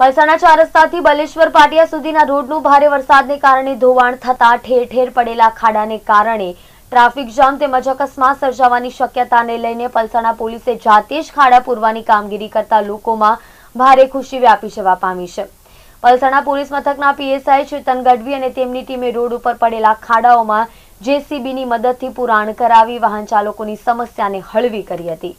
મહેસાણા ચાર રસ્તાથી બલેશ્વર પાટિયા સુધીના રોડનું ભારે વરસાદને કારણે ધોવાણ થતા ઠેર ઠેર પડેલા ખાડાને કારણે ટ્રાફિક જામ તેમજ અકસ્માત સર્જાવાની શક્યતાને લઈને પલસાણા પોલીસે જાતે જ ખાડા પૂરવાની કામગીરી કરતા લોકોમાં ભારે ખુશી વ્યાપી જવા પામી છે પલસાણા પોલીસ મથકના પીએસઆઈ ચેતન ગઢવી અને તેમની ટીમે રોડ ઉપર પડેલા ખાડાઓમાં જેસીબીની મદદથી પુરાણ કરાવી વાહન ચાલકોની સમસ્યાને હળવી કરી હતી